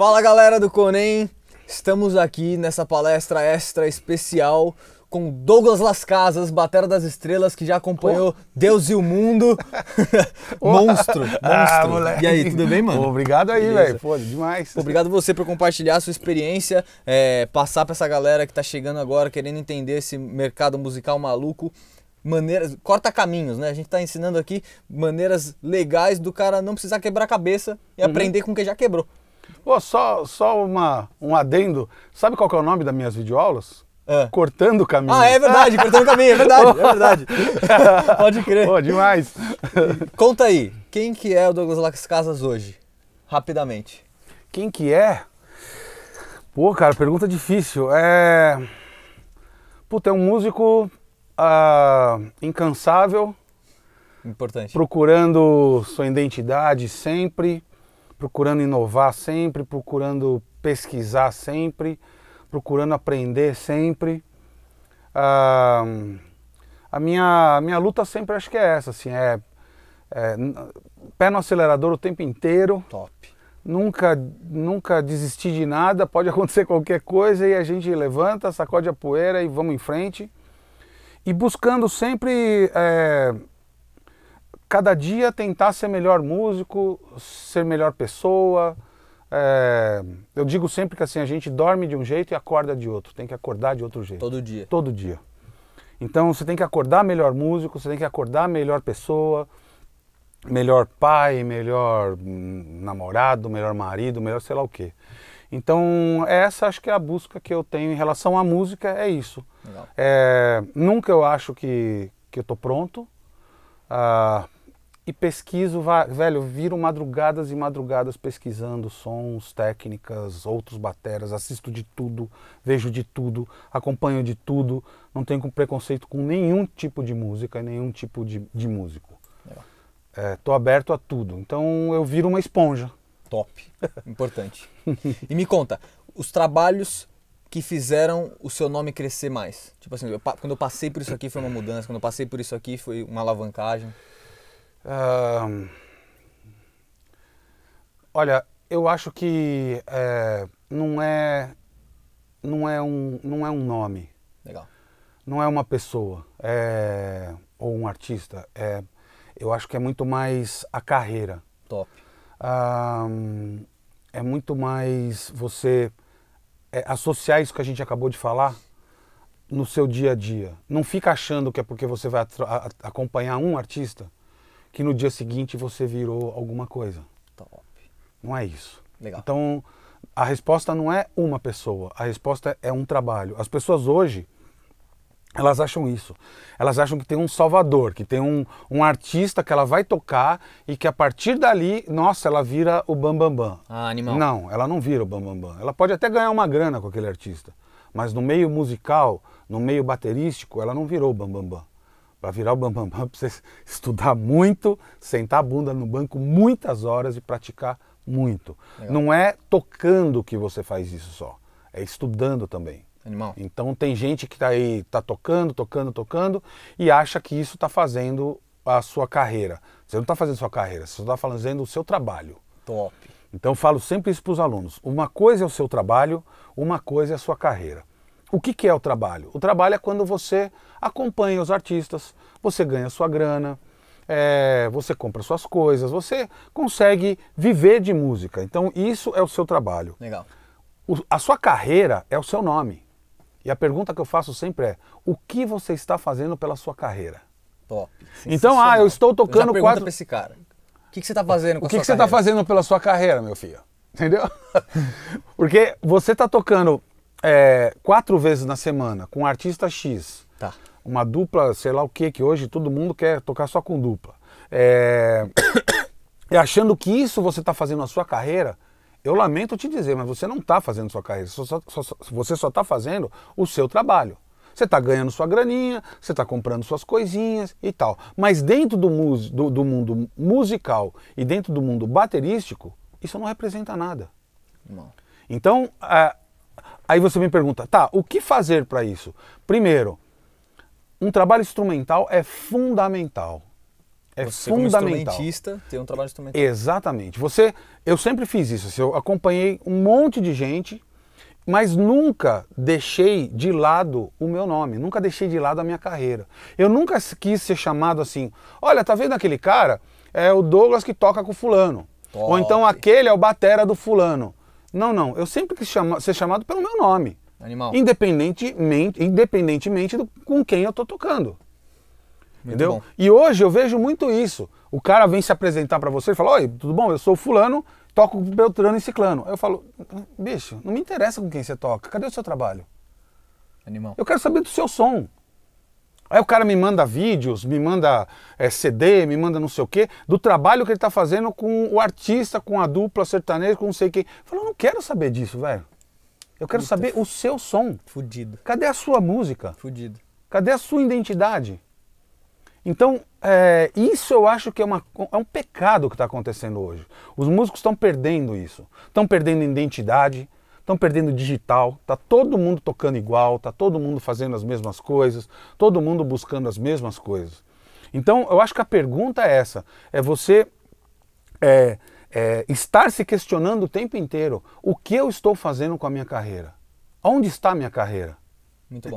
Fala galera do Conem, estamos aqui nessa palestra extra especial com Douglas Las Casas, batera das estrelas que já acompanhou oh. Deus e o Mundo. monstro, oh. monstro. Ah, E aí, tudo bem, mano? Pô, obrigado aí, velho. Pô, demais. obrigado você por compartilhar a sua experiência, é, passar para essa galera que tá chegando agora querendo entender esse mercado musical maluco maneiras, corta caminhos, né? A gente está ensinando aqui maneiras legais do cara não precisar quebrar a cabeça e uhum. aprender com o que já quebrou. Pô, oh, só, só uma, um adendo. Sabe qual é o nome das minhas videoaulas? É. Cortando o caminho. Ah, é verdade, cortando o caminho, é verdade, é verdade. Pode crer. Pô, demais. Conta aí, quem que é o Douglas Lax Casas hoje? Rapidamente. Quem que é? Pô, cara, pergunta difícil. É. Puta, é um músico uh, incansável. Importante. Procurando sua identidade sempre procurando inovar sempre, procurando pesquisar sempre, procurando aprender sempre. Ah, a minha, minha luta sempre acho que é essa, assim, é, é pé no acelerador o tempo inteiro. Top. Nunca, nunca desistir de nada, pode acontecer qualquer coisa e a gente levanta, sacode a poeira e vamos em frente. E buscando sempre é, cada dia tentar ser melhor músico, ser melhor pessoa. É, eu digo sempre que assim a gente dorme de um jeito e acorda de outro. Tem que acordar de outro jeito. Todo dia. Todo dia. Então você tem que acordar melhor músico, você tem que acordar melhor pessoa, melhor pai, melhor hum, namorado, melhor marido, melhor sei lá o quê. Então essa acho que é a busca que eu tenho em relação à música é isso. É, nunca eu acho que que eu tô pronto. Ah, e pesquiso, velho, viro madrugadas e madrugadas pesquisando sons, técnicas, outros bateras, assisto de tudo, vejo de tudo, acompanho de tudo, não tenho preconceito com nenhum tipo de música, e nenhum tipo de, de músico. Estou é, é aberto a tudo, então eu viro uma esponja. Top, importante. e me conta, os trabalhos que fizeram o seu nome crescer mais? Tipo assim, eu, quando eu passei por isso aqui foi uma mudança, quando eu passei por isso aqui foi uma alavancagem. Uh, olha, eu acho que é, não é não é um não é um nome. Legal. Não é uma pessoa é, ou um artista. É, eu acho que é muito mais a carreira. Top. Uh, é muito mais você é, associar isso que a gente acabou de falar no seu dia a dia. Não fica achando que é porque você vai acompanhar um artista que no dia seguinte você virou alguma coisa. Top. Não é isso. Legal. Então, a resposta não é uma pessoa, a resposta é um trabalho. As pessoas hoje, elas acham isso. Elas acham que tem um salvador, que tem um, um artista que ela vai tocar e que a partir dali, nossa, ela vira o Bambambam. Bam, bam. Ah, animal. Não, ela não vira o Bambambam. Bam, bam. Ela pode até ganhar uma grana com aquele artista, mas no meio musical, no meio baterístico, ela não virou o Bambambam. Bam, bam. Para virar o bambambam, bam, bam, precisa estudar muito, sentar a bunda no banco muitas horas e praticar muito. Legal. Não é tocando que você faz isso só, é estudando também. Animal. Então tem gente que está aí, tá tocando, tocando, tocando e acha que isso está fazendo a sua carreira. Você não está fazendo sua carreira, você está fazendo o seu trabalho. Top. Então eu falo sempre isso para os alunos. Uma coisa é o seu trabalho, uma coisa é a sua carreira. O que, que é o trabalho? O trabalho é quando você acompanha os artistas, você ganha sua grana, é, você compra suas coisas, você consegue viver de música. Então isso é o seu trabalho. Legal. O, a sua carreira é o seu nome. E a pergunta que eu faço sempre é: o que você está fazendo pela sua carreira? Top. Então, ah, eu estou tocando eu quatro. Pra esse cara. O que, que você está fazendo com o que, que você está fazendo pela sua carreira, meu filho? Entendeu? Porque você está tocando é, quatro vezes na semana com um artista X. Tá uma dupla, sei lá o que, que hoje todo mundo quer tocar só com dupla. É... e achando que isso você está fazendo a sua carreira, eu lamento te dizer, mas você não está fazendo sua carreira, você só está fazendo o seu trabalho. Você está ganhando sua graninha, você está comprando suas coisinhas e tal. Mas dentro do, do, do, mundo musical e dentro do mundo baterístico, isso não representa nada. Não. Então, aí você me pergunta, tá, o que fazer para isso? Primeiro, um trabalho instrumental é fundamental. É Você fundamental. Como instrumentista ter um trabalho instrumental. Exatamente. Você, eu sempre fiz isso. Assim, eu acompanhei um monte de gente, mas nunca deixei de lado o meu nome. Nunca deixei de lado a minha carreira. Eu nunca quis ser chamado assim. Olha, tá vendo aquele cara? É o Douglas que toca com fulano. Top. Ou então aquele é o batera do fulano. Não, não. Eu sempre quis chama, ser chamado pelo meu nome. Animal. Independentemente, independentemente do, com quem eu tô tocando. Muito entendeu? Bom. E hoje eu vejo muito isso. O cara vem se apresentar para você e fala: Oi, tudo bom? Eu sou fulano, toco com Beltrano e Ciclano. Eu falo: Bicho, não me interessa com quem você toca. Cadê o seu trabalho? Animal. Eu quero saber do seu som. Aí o cara me manda vídeos, me manda é, CD, me manda não sei o quê, do trabalho que ele tá fazendo com o artista, com a dupla sertaneja, com não sei quem. Falou, não quero saber disso, velho. Eu quero Puta saber o seu som. Fudido. Cadê a sua música? Fudido. Cadê a sua identidade? Então, é, isso eu acho que é, uma, é um pecado que está acontecendo hoje. Os músicos estão perdendo isso. Estão perdendo identidade, estão perdendo digital. Está todo mundo tocando igual, está todo mundo fazendo as mesmas coisas, todo mundo buscando as mesmas coisas. Então, eu acho que a pergunta é essa: é você é, é, estar se questionando o tempo inteiro o que eu estou fazendo com a minha carreira. Onde está a minha carreira?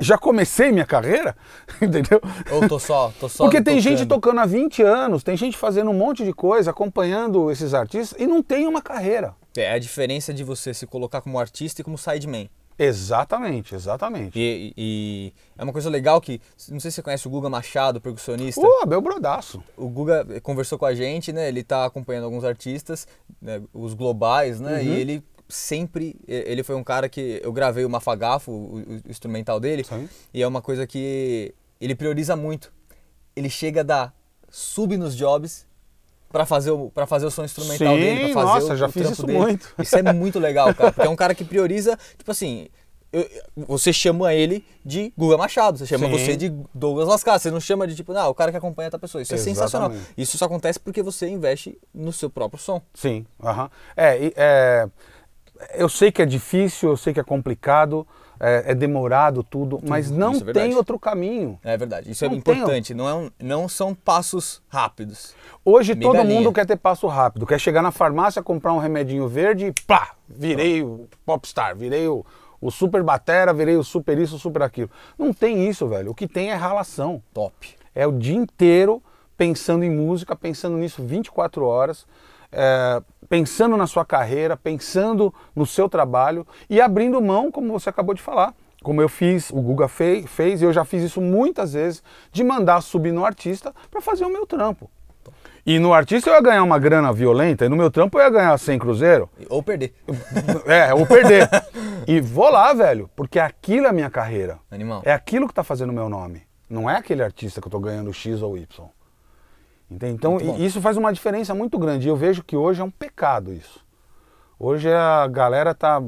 Já comecei minha carreira, entendeu? Ou tô só, tô só. Porque tem tocando. gente tocando há 20 anos, tem gente fazendo um monte de coisa, acompanhando esses artistas e não tem uma carreira. É a diferença de você se colocar como artista e como sideman. Exatamente, exatamente. E, e, é uma coisa legal que, não sei se você conhece o Guga Machado, percussionista. Uh, meu brodaço. O Guga eh, conversou com a gente, né? Ele tá acompanhando alguns artistas, né? os globais, né? Uhum. E ele sempre, eh, ele foi um cara que eu gravei o Mafagafo, o, o instrumental dele, Sim. e é uma coisa que ele prioriza muito. Ele chega a dar sub nos jobs para fazer o para fazer o som instrumental Sim, dele, para fazer nossa, o, já o fiz isso dele. muito. Isso é muito legal, cara, porque é um cara que prioriza, tipo assim, eu, você chama ele de Guga Machado, você chama Sim. você de Douglas Lascar, você não chama de tipo, não, o cara que acompanha outra pessoa. Isso Exatamente. é sensacional. Isso só acontece porque você investe no seu próprio som. Sim, aham. É, é, eu sei que é difícil, eu sei que é complicado, é, é demorado tudo, mas não é tem outro caminho. É verdade, isso é não é importante, não, é um, não são passos rápidos. Hoje todo mundo quer ter passo rápido, quer chegar na farmácia, comprar um remedinho verde e pá, virei o popstar, virei o, o super batera, virei o super isso, super aquilo. Não tem isso, velho, o que tem é relação. Top. É o dia inteiro pensando em música, pensando nisso 24 horas. É, pensando na sua carreira, pensando no seu trabalho e abrindo mão, como você acabou de falar, como eu fiz, o Guga fez, fez eu já fiz isso muitas vezes, de mandar subir no artista para fazer o meu trampo. E no artista eu ia ganhar uma grana violenta, e no meu trampo eu ia ganhar 100 cruzeiro. Ou perder. É, ou perder. e vou lá, velho, porque aquilo é a minha carreira. Animal. É aquilo que tá fazendo o meu nome. Não é aquele artista que eu tô ganhando X ou Y. Entende? Então, isso faz uma diferença muito grande. E eu vejo que hoje é um pecado isso. Hoje a galera está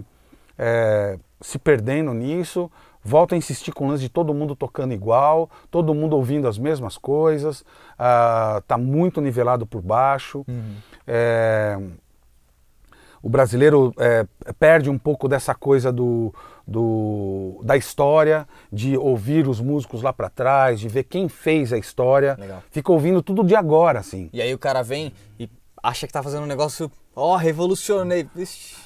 é, se perdendo nisso, volta a insistir com o lance de todo mundo tocando igual, todo mundo ouvindo as mesmas coisas, uh, tá muito nivelado por baixo. Uhum. É, o brasileiro é, perde um pouco dessa coisa do, do, da história, de ouvir os músicos lá para trás, de ver quem fez a história. Legal. Fica ouvindo tudo de agora, assim. E aí o cara vem e acha que tá fazendo um negócio, ó, oh, revolucionei.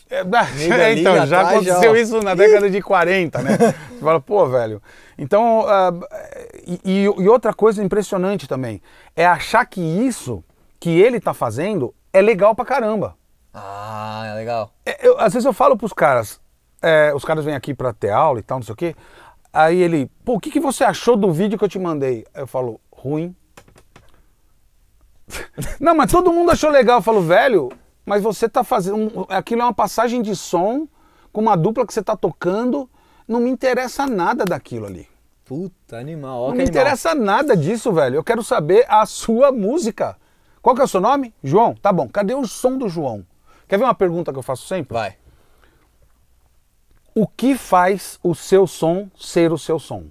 é, é então, já atrás, aconteceu isso na década de 40, né? Você fala, pô, velho. Então, uh, e, e outra coisa impressionante também é achar que isso que ele tá fazendo é legal pra caramba. Ah, é legal. É, eu, às vezes eu falo pros caras, é, os caras vêm aqui para ter aula e tal, não sei o quê. Aí ele, pô, o que, que você achou do vídeo que eu te mandei? Eu falo, ruim. não, mas todo mundo achou legal. Eu falo, velho, mas você tá fazendo. Aquilo é uma passagem de som com uma dupla que você tá tocando. Não me interessa nada daquilo ali. Puta, animal. não me animal. interessa nada disso, velho. Eu quero saber a sua música. Qual que é o seu nome? João. Tá bom. Cadê o som do João? Quer ver uma pergunta que eu faço sempre? Vai. O que faz o seu som ser o seu som?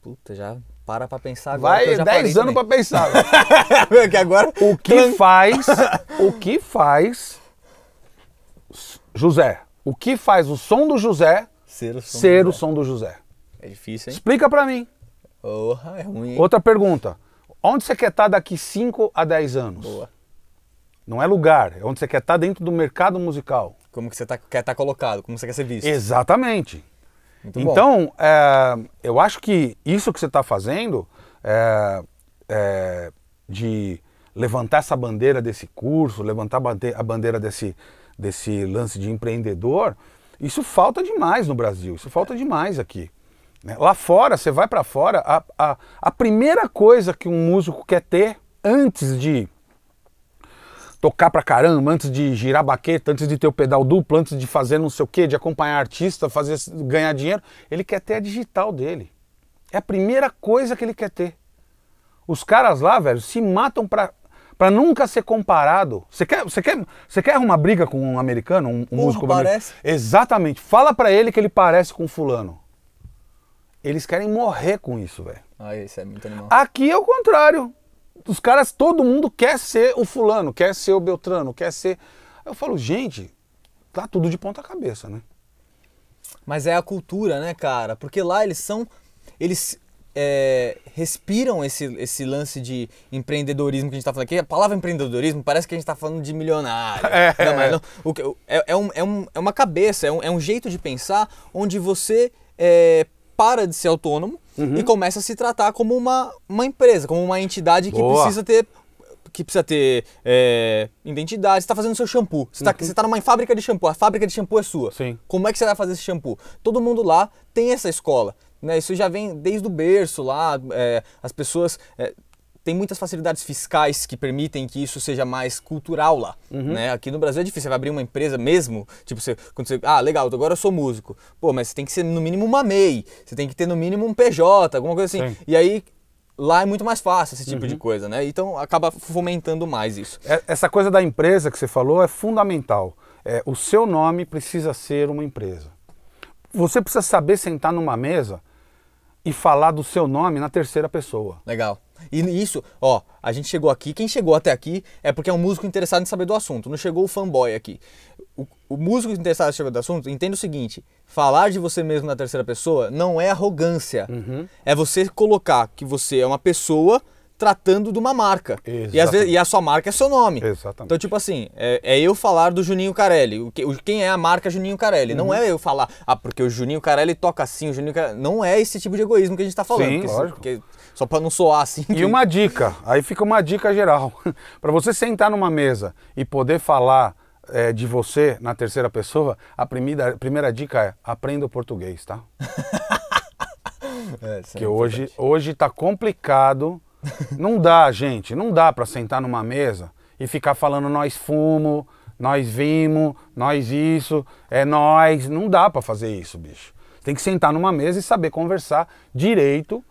Puta, já para pra pensar agora. Vai 10 anos pra pensar. que agora... O que faz. o que faz. José. O que faz o som do José ser o som, ser do, o José. som do José? É difícil, hein? Explica pra mim. Porra, é ruim. Outra pergunta. Onde você quer estar tá daqui 5 a 10 anos? Boa. Não é lugar, é onde você quer estar tá dentro do mercado musical. Como que você tá, quer estar tá colocado, como você quer ser visto. Exatamente. Muito então, é, eu acho que isso que você está fazendo é, é, de levantar essa bandeira desse curso, levantar a bandeira desse, desse lance de empreendedor, isso falta demais no Brasil, isso falta é. demais aqui. Né? Lá fora, você vai para fora, a, a, a primeira coisa que um músico quer ter antes de tocar pra caramba, antes de girar baqueta, antes de ter o pedal duplo, antes de fazer não sei o que, de acompanhar artista, fazer ganhar dinheiro, ele quer ter a digital dele. É a primeira coisa que ele quer ter. Os caras lá, velho, se matam pra, pra nunca ser comparado. Você quer, você quer, você quer arrumar briga com um americano, um, um músico parece. Americano? Exatamente. Fala pra ele que ele parece com fulano. Eles querem morrer com isso, velho. Ah, isso é muito animal. Aqui é o contrário os caras, todo mundo quer ser o fulano, quer ser o Beltrano, quer ser. Eu falo, gente, tá tudo de ponta cabeça, né? Mas é a cultura, né, cara? Porque lá eles são. Eles é, respiram esse, esse lance de empreendedorismo que a gente está falando aqui. A palavra empreendedorismo parece que a gente está falando de milionário. É, não, mas não, o, é, é, um, é, um, é uma cabeça, é um, é um jeito de pensar onde você é, para de ser autônomo uhum. e começa a se tratar como uma, uma empresa, como uma entidade que Boa. precisa ter que precisa ter é, identidade. Você está fazendo seu shampoo. Você está uhum. tá numa fábrica de shampoo. A fábrica de shampoo é sua. Sim. Como é que você vai fazer esse shampoo? Todo mundo lá tem essa escola. Né? Isso já vem desde o berço lá. É, as pessoas é, tem muitas facilidades fiscais que permitem que isso seja mais cultural lá. Uhum. Né? Aqui no Brasil é difícil, você vai abrir uma empresa mesmo, tipo, você, quando você, ah, legal, agora eu sou músico. Pô, mas você tem que ser no mínimo uma MEI, você tem que ter no mínimo um PJ, alguma coisa assim. Sim. E aí lá é muito mais fácil esse tipo uhum. de coisa, né? Então acaba fomentando mais isso. É, essa coisa da empresa que você falou é fundamental. É, o seu nome precisa ser uma empresa. Você precisa saber sentar numa mesa e falar do seu nome na terceira pessoa. Legal. E isso, ó, a gente chegou aqui, quem chegou até aqui é porque é um músico interessado em saber do assunto, não chegou o fanboy aqui. O, o músico interessado em saber do assunto entende o seguinte: falar de você mesmo na terceira pessoa não é arrogância, uhum. é você colocar que você é uma pessoa tratando de uma marca. E, às vezes, e a sua marca é seu nome. Exatamente. Então, tipo assim, é, é eu falar do Juninho Carelli. O, que, o quem é a marca Juninho Carelli? Uhum. Não é eu falar, ah, porque o Juninho Carelli toca assim, o Juninho Carelli... Não é esse tipo de egoísmo que a gente está falando. Sim, porque, lógico. Porque, só para não soar assim. Que... E uma dica, aí fica uma dica geral. para você sentar numa mesa e poder falar é, de você na terceira pessoa, a primeira, primeira dica é aprenda o português, tá? É, é, Porque é hoje, hoje tá complicado Não dá, gente, não dá para sentar numa mesa e ficar falando nós fumo, nós vimos, nós isso, é nós. Não dá para fazer isso, bicho. Tem que sentar numa mesa e saber conversar direito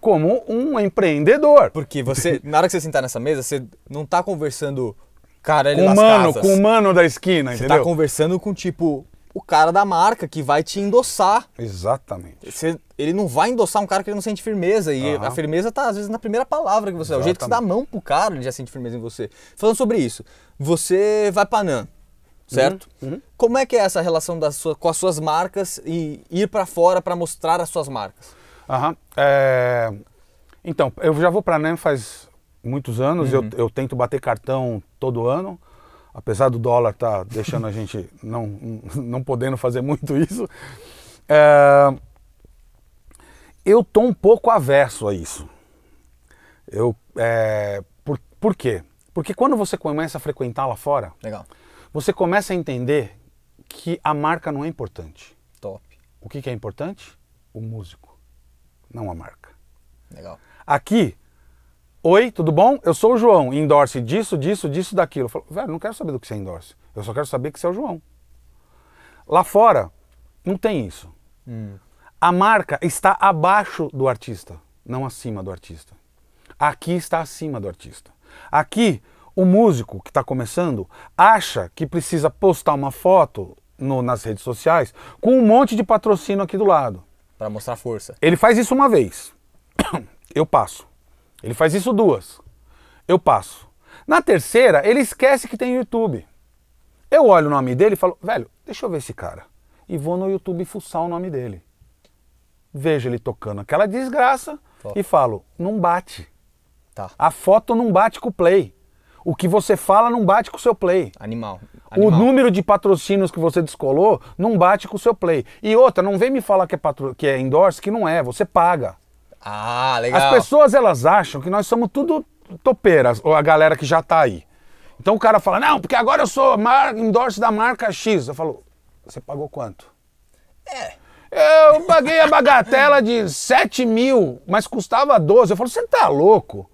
como um empreendedor. Porque você, na hora que você sentar nessa mesa, você não tá conversando cara ele com mano, casas. com o mano da esquina, você tá entendeu? Você tá conversando com tipo o cara da marca que vai te endossar. Exatamente. Você, ele não vai endossar um cara que ele não sente firmeza. E uhum. a firmeza tá, às vezes, na primeira palavra que você dá. É. O jeito que você dá a mão pro cara, ele já sente firmeza em você. Falando sobre isso, você vai pra nã certo? Uhum. Uhum. Como é que é essa relação da sua, com as suas marcas e ir para fora para mostrar as suas marcas? Aham. É... Então, eu já vou pra nã faz muitos anos. Eu, uhum. eu tento bater cartão todo ano apesar do dólar estar tá deixando a gente não, não podendo fazer muito isso, é, eu estou um pouco averso a isso. Eu, é, por, por quê? Porque quando você começa a frequentar lá fora, Legal. você começa a entender que a marca não é importante. Top. O que, que é importante? O músico, não a marca. Legal. Aqui, Oi, tudo bom? Eu sou o João, endorse disso, disso, disso, daquilo. velho, não quero saber do que você endorse. Eu só quero saber que você é o João. Lá fora, não tem isso. Hum. A marca está abaixo do artista, não acima do artista. Aqui está acima do artista. Aqui, o músico que está começando acha que precisa postar uma foto no, nas redes sociais com um monte de patrocínio aqui do lado. Para mostrar força. Ele faz isso uma vez. Eu passo. Ele faz isso duas. Eu passo. Na terceira, ele esquece que tem YouTube. Eu olho o nome dele e falo, velho, deixa eu ver esse cara. E vou no YouTube fuçar o nome dele. Vejo ele tocando aquela desgraça e falo, não bate. Tá. A foto não bate com o play. O que você fala não bate com o seu play. Animal. Animal. O número de patrocínios que você descolou não bate com o seu play. E outra, não vem me falar que é, patro... que é endorse, que não é, você paga. Ah, legal. As pessoas elas acham que nós somos tudo topeiras, ou a galera que já tá aí. Então o cara fala, não, porque agora eu sou mar... endorse da marca X. Eu falo, você pagou quanto? É. Eu paguei a bagatela de 7 mil, mas custava 12. Eu falo, você tá louco?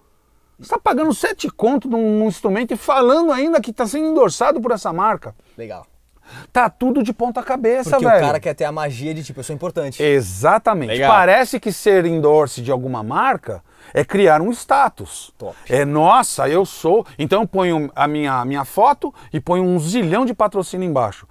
Você tá pagando 7 conto num, instrumento e falando ainda que tá sendo endorçado por essa marca. Legal. Tá tudo de ponta cabeça, Porque velho. o cara quer ter a magia de tipo, eu sou importante. Exatamente. Legal. Parece que ser endorse de alguma marca é criar um status. Top. É nossa, eu sou. Então eu ponho a minha, a minha foto e ponho um zilhão de patrocínio embaixo.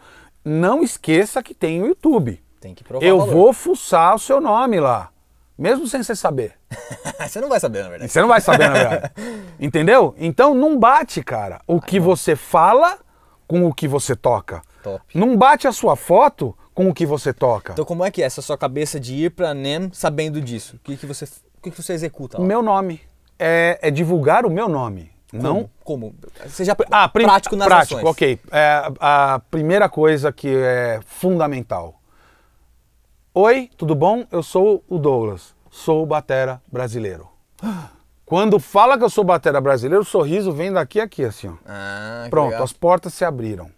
Não esqueça que tem o YouTube. Tem que provar. Eu valor. vou fuçar o seu nome lá. Mesmo sem você saber. você não vai saber, na verdade. Você não vai saber, na verdade. Entendeu? Então não bate, cara, o Ai, que não. você fala com o que você toca. Top. Não bate a sua foto com o que você toca. Então como é que é essa sua cabeça de ir para NEM sabendo disso? O que, que, você, o que, que você executa lá? Meu nome. É, é divulgar o meu nome. Como? Não? Como? Seja ah, prim... prático nas prático, ações. ok. É, a primeira coisa que é fundamental. Oi, tudo bom? Eu sou o Douglas. Sou o batera brasileiro. Quando fala que eu sou batera brasileiro, o sorriso vem daqui a aqui, assim. Ó. Ah, Pronto, as portas se abriram.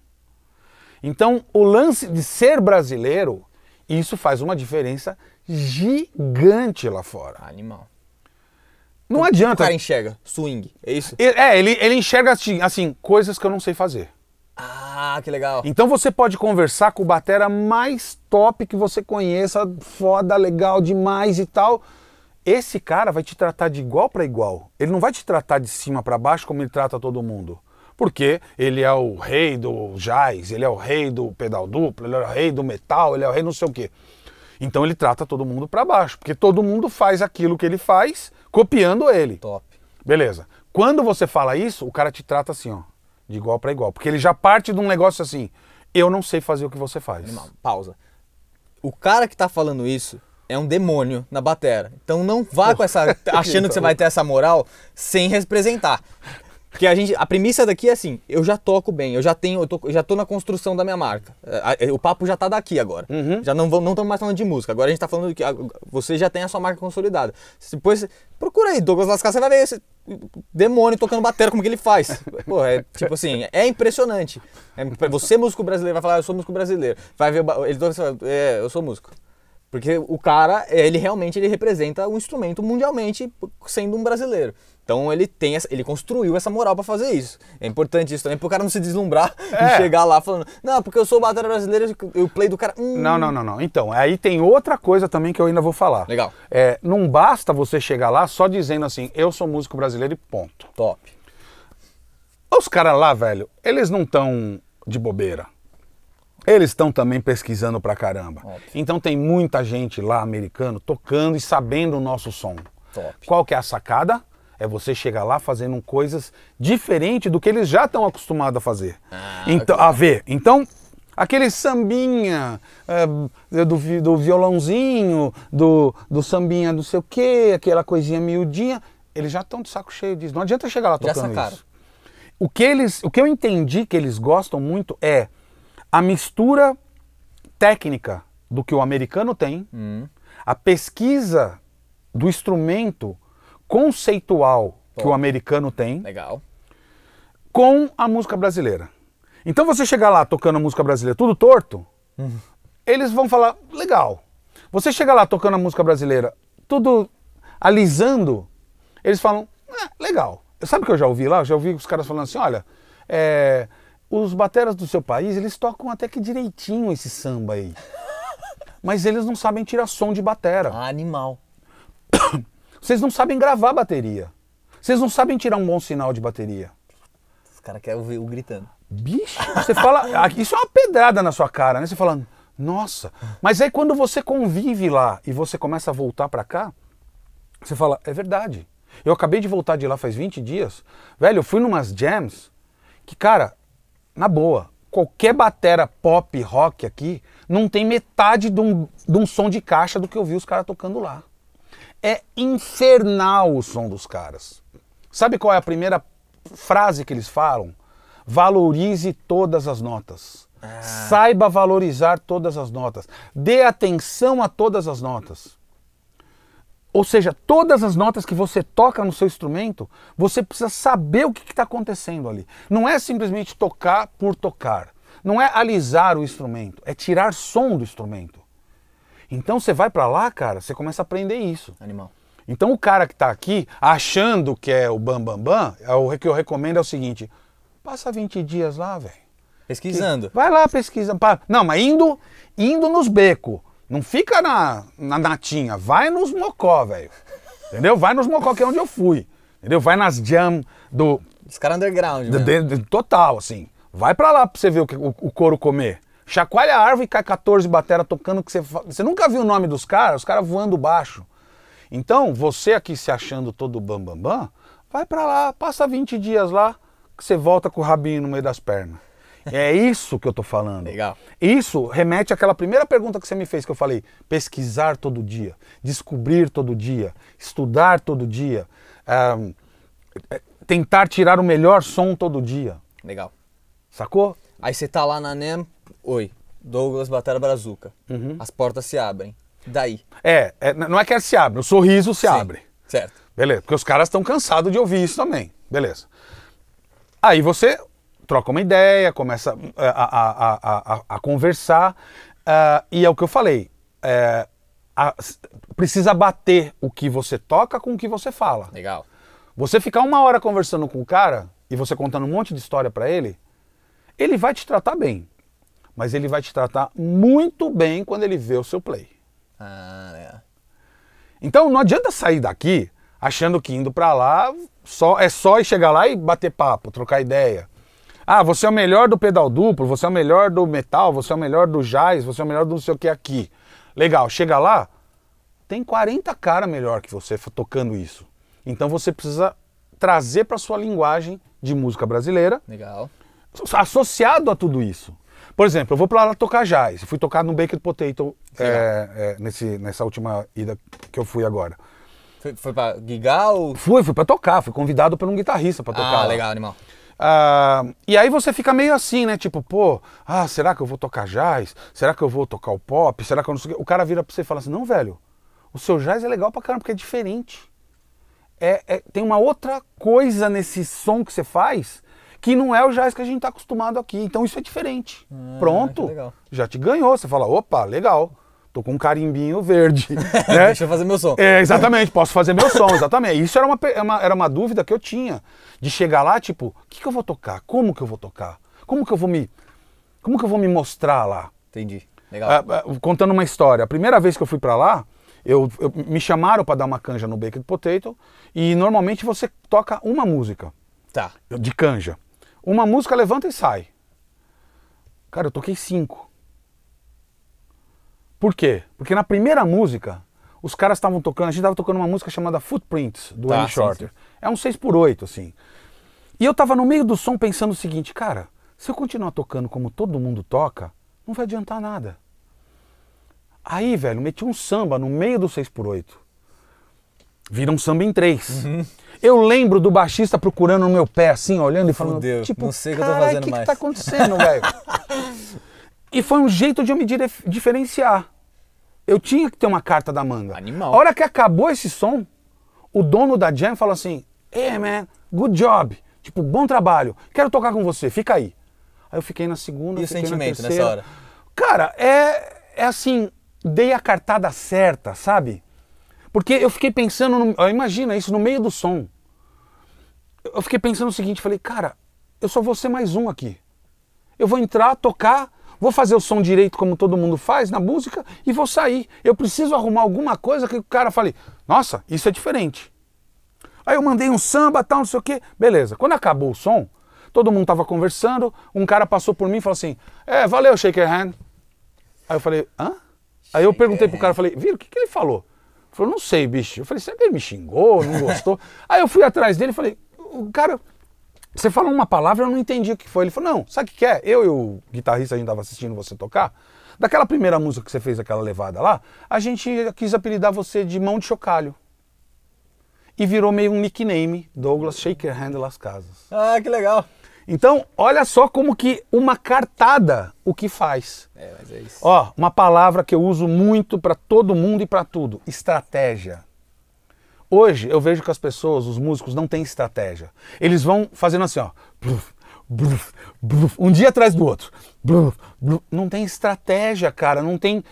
Então, o lance de ser brasileiro, isso faz uma diferença gigante lá fora. Animal. Não adianta. O cara enxerga swing, é isso? É, ele, ele enxerga assim, assim, coisas que eu não sei fazer. Ah, que legal. Então você pode conversar com o batera mais top que você conheça, foda, legal demais e tal. Esse cara vai te tratar de igual para igual. Ele não vai te tratar de cima para baixo como ele trata todo mundo porque ele é o rei do jazz, ele é o rei do pedal duplo, ele é o rei do metal, ele é o rei não sei o quê. Então ele trata todo mundo para baixo, porque todo mundo faz aquilo que ele faz copiando ele. Top. Beleza. Quando você fala isso, o cara te trata assim, ó, de igual para igual, porque ele já parte de um negócio assim, eu não sei fazer o que você faz. pausa. O cara que tá falando isso é um demônio na batera. Então não vá com essa achando que você vai ter essa moral sem representar. Porque a gente, a premissa daqui é assim, eu já toco bem, eu já tenho, eu, tô, eu já tô na construção da minha marca. É, o papo já tá daqui agora. Uhum. Já não estamos não mais falando de música. Agora a gente tá falando que você já tem a sua marca consolidada. Depois, procura aí, Douglas Lascar, você vai ver esse demônio tocando bateria, como que ele faz. é tipo assim, é impressionante. É, você, músico brasileiro, vai falar, ah, eu sou músico brasileiro. Vai ver, ele toca, é, eu sou músico. Porque o cara, ele realmente ele representa um instrumento mundialmente sendo um brasileiro. Então ele tem essa, ele construiu essa moral para fazer isso. É importante isso também, pro cara não se deslumbrar é. e chegar lá falando, não, porque eu sou batera brasileiro, eu play do cara. Hum. Não, não, não, não. Então, aí tem outra coisa também que eu ainda vou falar. Legal. É, não basta você chegar lá só dizendo assim, eu sou músico brasileiro e ponto. Top. Os caras lá, velho, eles não estão de bobeira. Eles estão também pesquisando pra caramba. Ótimo. Então tem muita gente lá americano tocando e sabendo o nosso som. Top. Qual que é a sacada? É você chegar lá fazendo coisas diferentes do que eles já estão acostumados a fazer. Ah, então, okay. a ver. Então, aquele sambinha é, do, do violãozinho, do, do sambinha não sei o quê, aquela coisinha miudinha, eles já estão de saco cheio disso. Não adianta chegar lá tocando isso. O que, eles, o que eu entendi que eles gostam muito é a mistura técnica do que o americano tem, hum. a pesquisa do instrumento conceitual que o americano tem, Legal. com a música brasileira. Então você chegar lá tocando a música brasileira tudo torto, uhum. eles vão falar, legal. Você chegar lá tocando a música brasileira tudo alisando, eles falam, ah, legal. Sabe o que eu já ouvi lá? Eu já ouvi os caras falando assim, olha, é, os bateras do seu país, eles tocam até que direitinho esse samba aí. Mas eles não sabem tirar som de batera. Ah, animal. Vocês não sabem gravar bateria. Vocês não sabem tirar um bom sinal de bateria. Os caras querem ouvir o gritando. Bicho, você fala. Ah, isso é uma pedrada na sua cara, né? Você fala, nossa. Mas aí quando você convive lá e você começa a voltar para cá, você fala, é verdade. Eu acabei de voltar de lá faz 20 dias. Velho, eu fui numas jams que, cara, na boa, qualquer batera pop rock aqui não tem metade de um, de um som de caixa do que eu vi os caras tocando lá. É infernal o som dos caras. Sabe qual é a primeira frase que eles falam? Valorize todas as notas. Ah. Saiba valorizar todas as notas. Dê atenção a todas as notas. Ou seja, todas as notas que você toca no seu instrumento, você precisa saber o que está acontecendo ali. Não é simplesmente tocar por tocar. Não é alisar o instrumento, é tirar som do instrumento. Então você vai para lá, cara, você começa a aprender isso. Animal. Então o cara que está aqui achando que é o bam bam bam, é o que eu recomendo é o seguinte: passa 20 dias lá, velho. Pesquisando. Que, vai lá pesquisando. Não, mas indo, indo nos becos. Não fica na, na natinha, vai nos mocó, velho. Entendeu? Vai nos mocó, que é onde eu fui. Entendeu? Vai nas jam do. Os caras underground. Do, de, de, total, assim. Vai pra lá pra você ver o, o, o couro comer. Chacoalha a árvore e cai 14 batera tocando que você. Você nunca viu o nome dos caras, os caras voando baixo. Então, você aqui se achando todo bambambam, bam, bam, vai pra lá, passa 20 dias lá, que você volta com o rabinho no meio das pernas. É isso que eu tô falando. Legal. Isso remete àquela primeira pergunta que você me fez, que eu falei: pesquisar todo dia, descobrir todo dia, estudar todo dia, é, tentar tirar o melhor som todo dia. Legal. Sacou? Aí você tá lá na NEM, oi, Douglas Batera Brazuca. Uhum. As portas se abrem. Daí. É, é, não é que elas se abrem, o sorriso se Sim. abre. Certo. Beleza, porque os caras estão cansados de ouvir isso também. Beleza. Aí você troca uma ideia, começa eh, a, a, a, a conversar. Uh, e é o que eu falei. É, precisa bater o que você toca com o que você fala. Legal. Você ficar uma hora conversando com o cara e você contando um monte de história para ele, ele vai te tratar bem. Mas ele vai te tratar muito bem quando ele vê o seu play. Ah, é. Então não adianta sair daqui achando que indo para lá só é só chegar lá e bater papo, trocar ideia. Ah, você é o melhor do pedal duplo, você é o melhor do metal, você é o melhor do jazz, você é o melhor do não sei o que aqui. Legal, chega lá, tem 40 cara melhor que você tocando isso. Então você precisa trazer para sua linguagem de música brasileira. Legal. Associado a tudo isso. Por exemplo, eu vou para lá tocar jazz. Fui tocar no Baked Potato é, é, nesse, nessa última ida que eu fui agora. Foi, foi para gigar ou... Fui, fui para tocar. Fui convidado por um guitarrista para ah, tocar. Ah, lá. legal, animal. Ah, e aí você fica meio assim, né? Tipo, pô, ah, será que eu vou tocar jazz? Será que eu vou tocar o pop? Será que eu não sei o cara vira pra você e fala assim, não, velho, o seu jazz é legal pra caramba, porque é diferente. É, é, tem uma outra coisa nesse som que você faz que não é o jazz que a gente tá acostumado aqui. Então isso é diferente. Ah, Pronto, já te ganhou. Você fala, opa, legal. Tô com um carimbinho verde. né? Deixa eu fazer meu som. É, exatamente, posso fazer meu som, exatamente. Isso era uma, uma, era uma dúvida que eu tinha. De chegar lá, tipo, o que, que eu vou tocar? Como que eu vou tocar? Como que eu vou me. Como que eu vou me mostrar lá? Entendi. Legal. Ah, ah, contando uma história. A primeira vez que eu fui para lá, eu, eu, me chamaram para dar uma canja no Baked Potato e normalmente você toca uma música. Tá. De canja. Uma música levanta e sai. Cara, eu toquei cinco. Por quê? Porque na primeira música, os caras estavam tocando, a gente estava tocando uma música chamada Footprints, do tá, M. Shorter. Sim, sim. É um 6x8, assim. E eu estava no meio do som pensando o seguinte, cara, se eu continuar tocando como todo mundo toca, não vai adiantar nada. Aí, velho, meti um samba no meio do 6x8. Vira um samba em três. Uhum. Eu lembro do baixista procurando no meu pé, assim, olhando e falando, Fudeu, tipo, não sei o que eu tô fazendo que mais. O que tá acontecendo, velho? e foi um jeito de eu me diferenciar. Eu tinha que ter uma carta da manga. Animal. A hora que acabou esse som, o dono da jam falou assim: Hey man, good job. Tipo, bom trabalho. Quero tocar com você, fica aí. Aí eu fiquei na segunda. E o sentimento nessa hora? Cara, é, é assim, dei a cartada certa, sabe? Porque eu fiquei pensando, no, imagina isso no meio do som. Eu fiquei pensando o seguinte, falei, cara, eu só vou ser mais um aqui. Eu vou entrar, tocar Vou fazer o som direito como todo mundo faz na música e vou sair. Eu preciso arrumar alguma coisa que o cara fale, nossa, isso é diferente. Aí eu mandei um samba, tal, não sei o quê. Beleza. Quando acabou o som, todo mundo tava conversando, um cara passou por mim e falou assim, é, valeu, Shaker hand. Aí eu falei, hã? Aí eu perguntei pro cara, falei, viram, o que, que ele falou? Ele falou, não sei, bicho. Eu falei, será que ele me xingou, não gostou? Aí eu fui atrás dele e falei, o cara, você falou uma palavra, eu não entendi o que foi. Ele falou, não, sabe o que, é? Eu e o guitarrista, a gente estava assistindo você tocar. Daquela primeira música que você fez, aquela levada lá, a gente quis apelidar você de Mão de Chocalho. E virou meio um nickname, Douglas Shaker Hand Las Casas. Ah, que legal. Então, olha só como que uma cartada o que faz. É, mas é isso. Ó, uma palavra que eu uso muito para todo mundo e para tudo, estratégia. Hoje eu vejo que as pessoas, os músicos, não têm estratégia. Eles vão fazendo assim, ó. um dia atrás do outro. Não tem estratégia, cara. Não tem.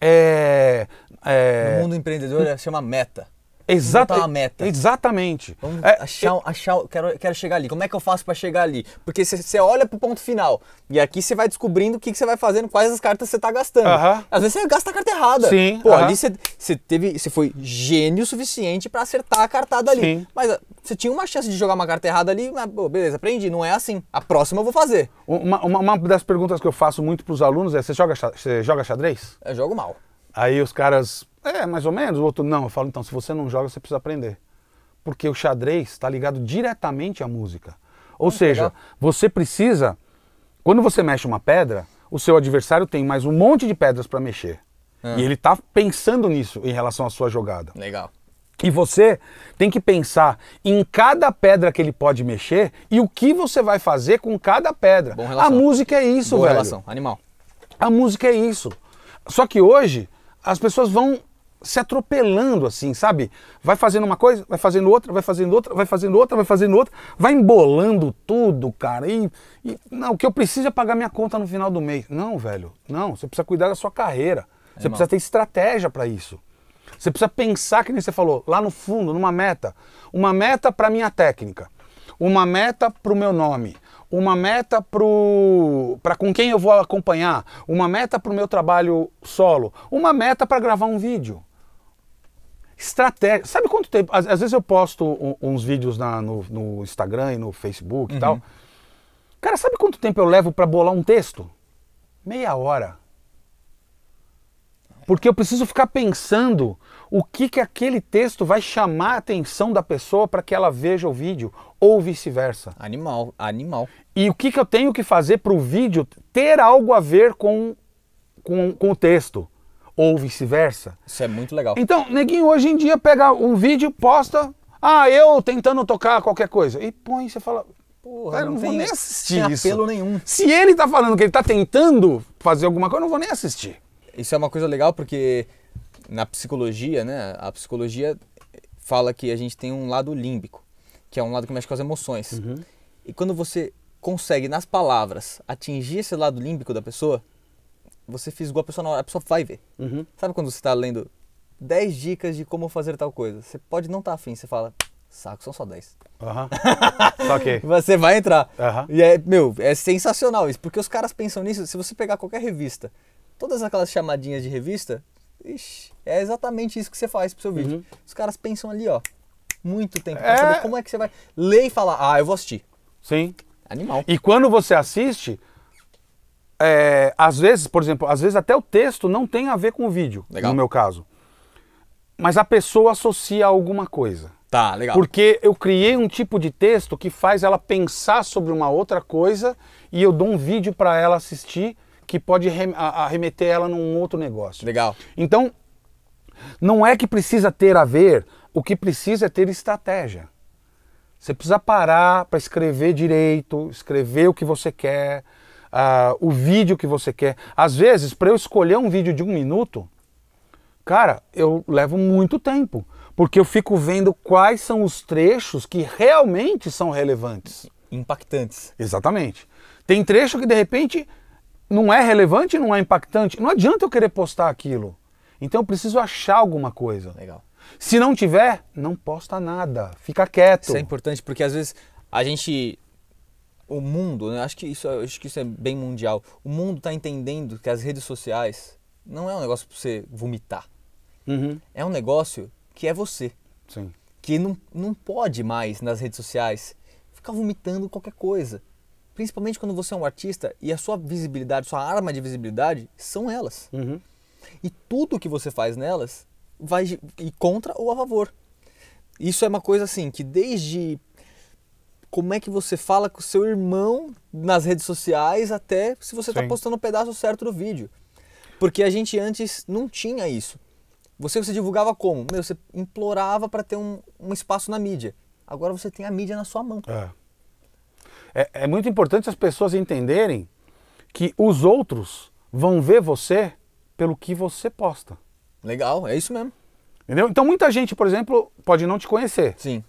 É, é... No mundo empreendedor é, chama meta. Exata, uma meta. Exatamente. Vamos é, achar, achar, quero, quero chegar ali. Como é que eu faço para chegar ali? Porque você olha pro ponto final e aqui você vai descobrindo o que você vai fazendo, quais as cartas você tá gastando. Uh -huh. Às vezes você gasta a carta errada. Sim. Pô, uh -huh. ali você teve, você foi gênio suficiente para acertar a cartada ali. Sim. Mas você ah, tinha uma chance de jogar uma carta errada ali, mas, pô, beleza, aprendi, não é assim. A próxima eu vou fazer. Uma, uma, uma das perguntas que eu faço muito pros alunos é: você joga, você joga xadrez? Eu jogo mal. Aí os caras é, mais ou menos. O outro, não. Eu falo, então, se você não joga, você precisa aprender. Porque o xadrez está ligado diretamente à música. Ou ah, seja, pegar. você precisa. Quando você mexe uma pedra, o seu adversário tem mais um monte de pedras para mexer. Ah. E ele está pensando nisso em relação à sua jogada. Legal. E você tem que pensar em cada pedra que ele pode mexer e o que você vai fazer com cada pedra. Bom relação. A música é isso, Boa velho. relação, animal. A música é isso. Só que hoje as pessoas vão se atropelando assim, sabe? Vai fazendo uma coisa, vai fazendo outra, vai fazendo outra, vai fazendo outra, vai fazendo outra, vai embolando tudo, cara. E, e não, o que eu preciso é pagar minha conta no final do mês. Não, velho, não. Você precisa cuidar da sua carreira. você precisa ter estratégia para isso. Você precisa pensar que nem você falou, lá no fundo, numa meta, uma meta para minha técnica, uma meta para o meu nome, uma meta para com quem eu vou acompanhar, uma meta para o meu trabalho solo, uma meta para gravar um vídeo estratégia. Sabe quanto tempo? Às, às vezes eu posto uns vídeos na, no, no, Instagram e no Facebook uhum. e tal. Cara, sabe quanto tempo eu levo para bolar um texto? Meia hora. Porque eu preciso ficar pensando o que, que aquele texto vai chamar a atenção da pessoa para que ela veja o vídeo, ou vice-versa. Animal, animal. E o que, que eu tenho que fazer para o vídeo ter algo a ver com, com, com o texto? ou vice-versa. Isso é muito legal. Então, neguinho hoje em dia pega um vídeo, posta, ah, eu tentando tocar qualquer coisa, e põe, você fala, Porra, cara, não, não vou nem assistir isso. apelo nenhum. Se ele tá falando que ele tá tentando fazer alguma coisa, eu não vou nem assistir. Isso é uma coisa legal porque na psicologia, né, a psicologia fala que a gente tem um lado límbico, que é um lado que mexe com as emoções. Uhum. E quando você consegue nas palavras atingir esse lado límbico da pessoa, você fisgou a pessoa na hora, a pessoa vai ver. Uhum. Sabe quando você está lendo 10 dicas de como fazer tal coisa? Você pode não estar tá afim, você fala, saco, são só 10. Aham. Uhum. só que. Você vai entrar. Uhum. E é, meu, é sensacional isso, porque os caras pensam nisso. Se você pegar qualquer revista, todas aquelas chamadinhas de revista, ixi, é exatamente isso que você faz pro seu vídeo. Uhum. Os caras pensam ali, ó, muito tempo pra é... saber como é que você vai ler e falar, ah, eu vou assistir. Sim. Animal. E quando você assiste, é, às vezes, por exemplo, às vezes até o texto não tem a ver com o vídeo, legal. no meu caso. Mas a pessoa associa alguma coisa. Tá, legal. Porque eu criei um tipo de texto que faz ela pensar sobre uma outra coisa e eu dou um vídeo para ela assistir que pode arremeter ela num outro negócio. Legal. Então, não é que precisa ter a ver, o que precisa é ter estratégia. Você precisa parar para escrever direito, escrever o que você quer, uh, o vídeo que você quer. Às vezes, para eu escolher um vídeo de um minuto, cara, eu levo muito tempo, porque eu fico vendo quais são os trechos que realmente são relevantes. Impactantes. Exatamente. Tem trecho que de repente não é relevante, não é impactante. Não adianta eu querer postar aquilo. Então eu preciso achar alguma coisa. Legal. Se não tiver, não posta nada, fica quieto. Isso é importante porque às vezes a gente o mundo, né? acho que isso, é, acho que isso é bem mundial. O mundo está entendendo que as redes sociais não é um negócio para você vomitar. Uhum. É um negócio que é você. Sim. Que não, não pode mais nas redes sociais ficar vomitando qualquer coisa. Principalmente quando você é um artista e a sua visibilidade, sua arma de visibilidade são elas. Uhum. E tudo que você faz nelas vai ir contra ou a favor. Isso é uma coisa assim que desde como é que você fala com o seu irmão nas redes sociais, até se você está postando o um pedaço certo do vídeo. Porque a gente antes não tinha isso. Você se divulgava como? Meu, você implorava para ter um, um, espaço na mídia. Agora você tem a mídia na sua mão. É. É, é muito importante as pessoas entenderem que os outros vão ver você pelo que você posta. Legal, é isso mesmo. Entendeu? Então muita gente, por exemplo, pode não te conhecer. Sim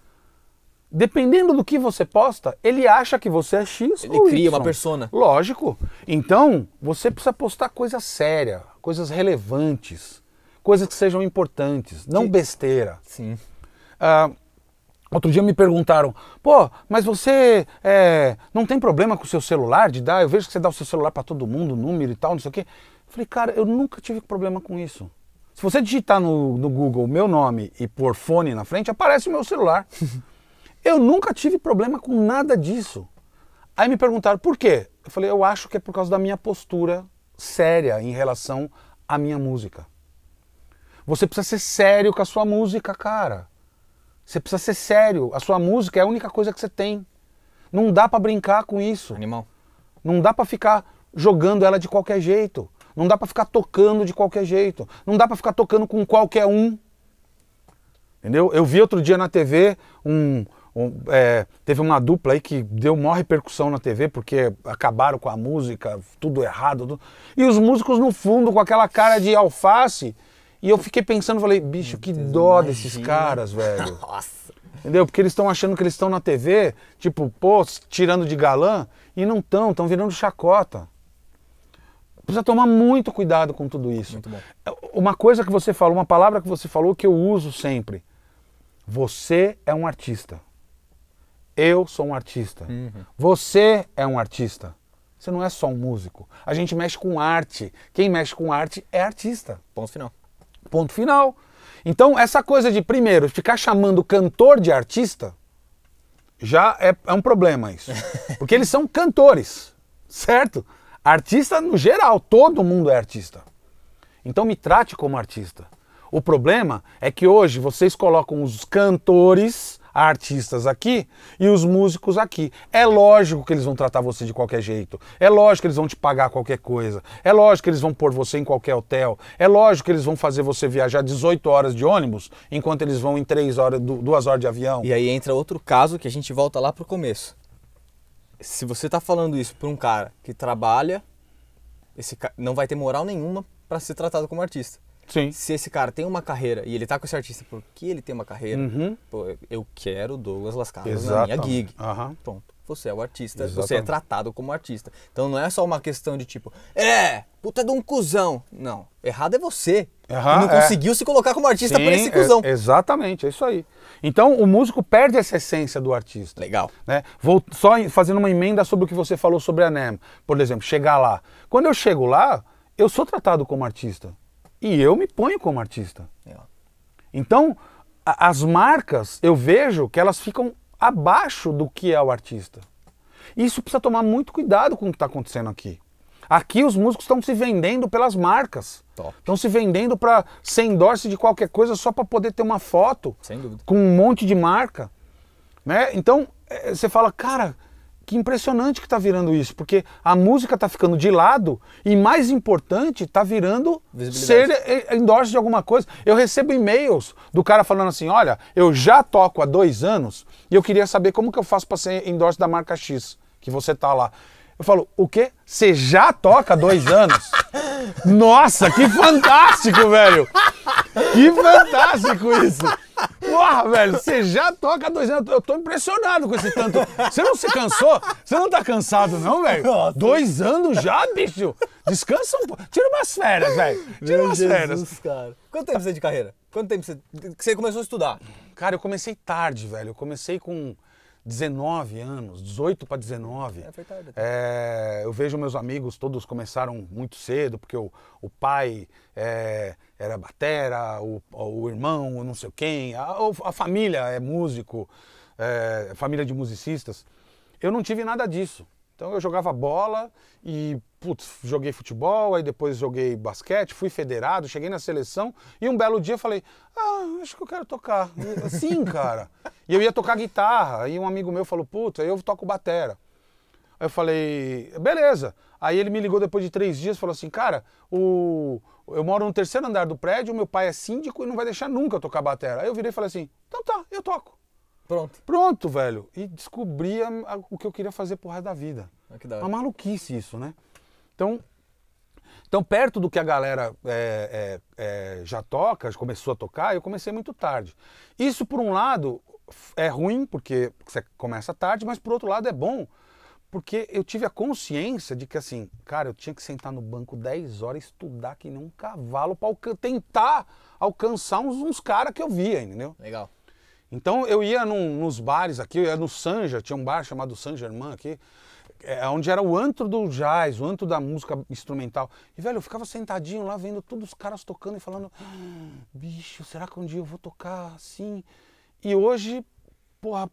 dependendo do que você posta, ele acha que você é X ele ou Ele cria uma persona. Lógico. Então, você precisa postar coisa séria, coisas relevantes, coisas que sejam importantes, não besteira. Sim. Ah, outro dia me perguntaram, pô, mas você é, não tem problema com o seu celular de dar? Eu vejo que você dá o seu celular para todo mundo, número e tal, não sei o quê. falei, cara, eu nunca tive problema com isso. Se você digitar no, no Google meu nome e pôr fone na frente, aparece o meu celular. Eu nunca tive problema com nada disso. Aí me perguntaram por quê? Eu falei, eu acho que é por causa da minha postura séria em relação à minha música. Você precisa ser sério com a sua música, cara. Você precisa ser sério. A sua música é a única coisa que você tem. Não dá para brincar com isso. Animal. Não dá para ficar jogando ela de qualquer jeito. Não dá para ficar tocando de qualquer jeito. Não dá para ficar tocando com qualquer um. Entendeu? Eu vi outro dia na TV um, um, é, teve uma dupla aí que deu maior repercussão na TV porque acabaram com a música, tudo errado. Tudo... E os músicos no fundo com aquela cara de alface. E eu fiquei pensando, falei, bicho, que Deus, dó imagina. desses caras, velho. Nossa. Entendeu? Porque eles estão achando que eles estão na TV, tipo, pô, tirando de galã, e não estão, estão virando chacota. Precisa tomar muito cuidado com tudo isso. É, uma coisa que você falou, uma palavra que você falou que eu uso sempre. Você é um artista. Eu sou um artista. Uhum. Você é um artista. Você não é só um músico. A gente mexe com arte. Quem mexe com arte é artista. Ponto final. Ponto final. Então, essa coisa de, primeiro, ficar chamando cantor de artista já é, é um problema isso. Porque eles são cantores, certo? Artista no geral, todo mundo é artista. Então, me trate como artista. O problema é que hoje vocês colocam os cantores artistas aqui e os músicos aqui. É lógico que eles vão tratar você de qualquer jeito. É lógico que eles vão te pagar qualquer coisa. É lógico que eles vão pôr você em qualquer hotel. É lógico que eles vão fazer você viajar 18 horas de ônibus enquanto eles vão em 3 horas, 2 horas de avião. E aí entra outro caso que a gente volta lá pro começo. Se você tá falando isso pra um cara que trabalha, esse não vai ter moral nenhuma para ser tratado como artista. Sim. Se esse cara tem uma carreira e ele tá com esse artista porque ele tem uma carreira, uhum. pô, eu quero Douglas Las Casas na minha gig. Uhum. Pronto você é o artista, Exatamente. você é tratado como artista. Então não é só uma questão de tipo, é, puta de um cuzão. Não, errado é você. Uhum, não é. conseguiu se colocar como artista Sim, por esse cuzão. É, exatamente, é isso aí. Então o músico perde essa essência do artista. Legal. Né? Vou só fazendo uma emenda sobre o que você falou sobre a NEM. Por exemplo, chegar lá. Quando eu chego lá, eu sou tratado como artista. E eu me ponho como artista. É. Então, a, as marcas, eu vejo que elas ficam abaixo do que é o artista. Isso precisa tomar muito cuidado com o que está acontecendo aqui. Aqui os músicos estão se vendendo pelas marcas. Estão se vendendo para ser endorse de qualquer coisa só para poder ter uma foto com um monte de marca. Né? Então, é, você fala, cara, que impressionante que está virando isso, porque a música está ficando de lado e, mais importante, está virando ser eh, eh, endorse de alguma coisa. Eu recebo e-mails do cara falando assim: olha, eu já toco há dois anos e eu queria saber como que eu faço para ser endorse da marca X, que você tá lá. Eu falo, o quê? Você já toca dois anos? Nossa, que fantástico, velho! Que fantástico isso! Porra, velho, você já toca dois anos. Eu tô impressionado com esse tanto. Você não se cansou? Você não tá cansado, não, velho? Dois anos já, bicho? Descansa um pouco. Tira umas férias, velho. Tira Meu umas Jesus, férias. cara. Quanto tempo você é de carreira? Quanto tempo você, você começou a estudar? Cara, eu comecei tarde, velho. Eu comecei com 19 anos, 18 para 19. É verdade. É, eu vejo meus amigos, todos começaram muito cedo, porque o, o pai é, era batera, o, o irmão, não sei quem, a, a família é músico, é, família de musicistas. Eu não tive nada disso. Então eu jogava bola e putz, joguei futebol, aí depois joguei basquete, fui federado, cheguei na seleção e um belo dia falei: "Ah, acho que eu quero tocar". Sim, cara. E eu ia tocar guitarra, aí um amigo meu falou: "Puta, eu toco batera". Aí eu falei: "Beleza". Aí ele me ligou depois de três dias, falou assim: "Cara, o eu moro no terceiro andar do prédio, meu pai é síndico e não vai deixar nunca eu tocar batera". Aí eu virei e falei assim: "Então tá, eu toco". Pronto. Pronto, velho. E descobria o que eu queria fazer pro resto da vida. Ah, que Uma maluquice isso, né? Então, então perto do que a galera é, é, é, já toca, começou a tocar, eu comecei muito tarde. Isso, por um lado, é ruim, porque você começa tarde, mas por outro lado é bom, porque eu tive a consciência de que, assim, cara, eu tinha que sentar no banco 10 horas estudar que nem um cavalo para tentar alcançar uns, uns caras que eu via, entendeu? Legal. Então eu ia num, nos bares aqui, eu ia no Sanja, tinha um bar chamado San Germain aqui, é, onde era o antro do jazz, o antro da música instrumental. E, velho, eu ficava sentadinho lá vendo todos os caras tocando e falando: ah, bicho, será que um dia eu vou tocar assim? E hoje, porra,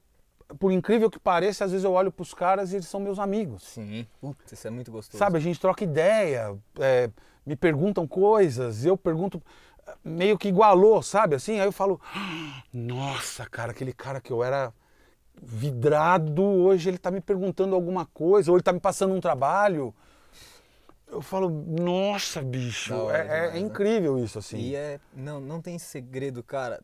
por incrível que pareça, às vezes eu olho pros caras e eles são meus amigos. Sim, isso é muito gostoso. Sabe, a gente troca ideia, é, me perguntam coisas, eu pergunto meio que igualou, sabe? Assim, aí eu falo, nossa, cara, aquele cara que eu era vidrado, hoje ele tá me perguntando alguma coisa, ou ele tá me passando um trabalho. Eu falo, nossa, bicho, é, é, demais, é, incrível né? isso, assim. E é, não, não tem segredo, cara,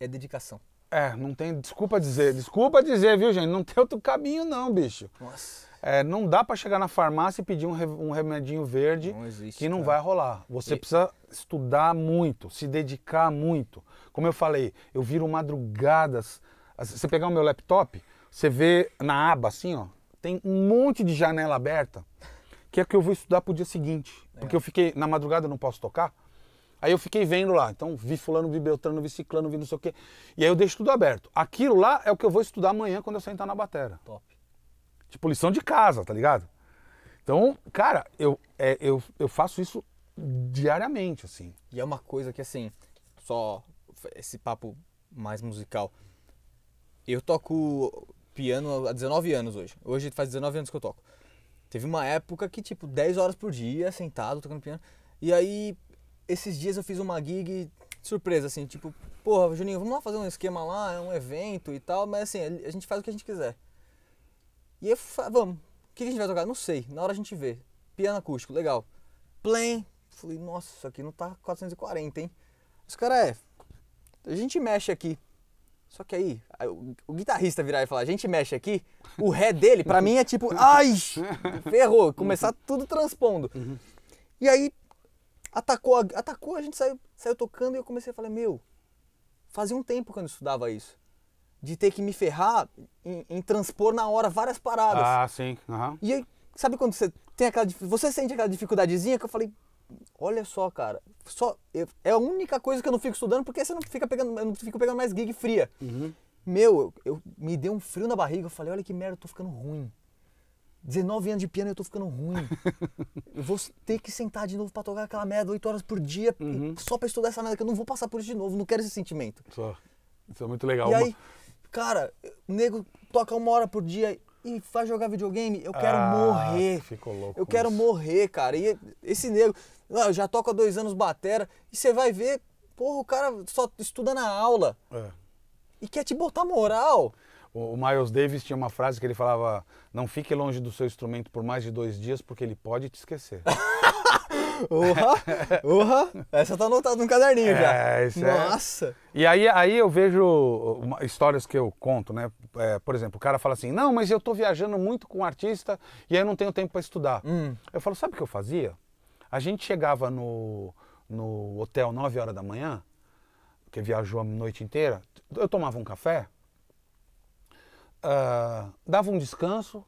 é dedicação. É, não tem, desculpa dizer, desculpa dizer, viu, gente, não tem outro caminho não, bicho. Nossa. É, não dá para chegar na farmácia e pedir um, re, um remedinho verde não existe, que não cara. vai rolar. Você e... precisa estudar muito, se dedicar muito. Como eu falei, eu viro madrugadas. Você pegar o meu laptop, você vê na aba assim, ó, tem um monte de janela aberta, que é que eu vou estudar pro dia seguinte. É. Porque eu fiquei, na madrugada eu não posso tocar. Aí eu fiquei vendo lá, então vi fulano, vi beltrano, vi ciclano, vi não sei o quê. E aí eu deixo tudo aberto. Aquilo lá é o que eu vou estudar amanhã quando eu sentar na batera. Top. Tipo, lição de casa, tá ligado? Então, cara, eu, é, eu, eu faço isso diariamente, assim. E é uma coisa que, assim, só esse papo mais musical. Eu toco piano há 19 anos hoje. Hoje faz 19 anos que eu toco. Teve uma época que, tipo, 10 horas por dia, sentado, tocando piano. E aí, esses dias eu fiz uma gig surpresa, assim, tipo, porra, Juninho, vamos lá fazer um esquema lá, é um evento e tal, mas assim, a gente faz o que a gente quiser. E eu falei, vamos, o que a gente vai tocar? Não sei, na hora a gente vê. Piano acústico, legal. Play. Falei, nossa, isso aqui não tá 440, hein? Os caras é. A gente mexe aqui. Só que aí, o, o guitarrista virar e falar, a gente mexe aqui, o ré dele, pra mim, é tipo, ai! Ferrou, começar uhum. tudo transpondo. Uhum. E aí, atacou, atacou, a gente saiu, saiu tocando e eu comecei a falar, meu, fazia um tempo que eu não estudava isso de ter que me ferrar em, em transpor na hora várias paradas. Ah, sim. Uhum. E aí, sabe quando você tem aquela. Você sente aquela dificuldadezinha que eu falei, olha só, cara, só eu, é a única coisa que eu não fico estudando porque você não fica pegando, eu não fico pegando mais gig fria. Uhum. Meu, eu, eu, me deu um frio na barriga, eu falei, olha que merda, eu tô ficando ruim. 19 anos de piano eu tô ficando ruim. eu vou ter que sentar de novo para tocar aquela merda 8 horas por dia uhum. só para estudar essa merda que eu não vou passar por isso de novo, não quero esse sentimento. Só. Isso é muito legal. E aí, Cara, o nego toca uma hora por dia e vai jogar videogame. Eu quero ah, morrer. Ficou louco. Eu quero isso. morrer, cara. E esse nego, eu já toco há dois anos batera. E você vai ver, porra, o cara só estuda na aula. É. E quer te botar moral. O Miles Davis tinha uma frase que ele falava: Não fique longe do seu instrumento por mais de dois dias, porque ele pode te esquecer. Urra, urra. Essa tá anotada no caderninho é, já. É. Nossa. É... E aí, aí eu vejo histórias que eu conto, né? É, por exemplo, o cara fala assim, não, mas eu tô viajando muito com um artista e aí eu não tenho tempo para estudar. Hum. Eu falo, sabe o que eu fazia? A gente chegava no, no hotel 9 horas da manhã, que viajou a noite inteira, eu tomava um café, uh, dava um descanso,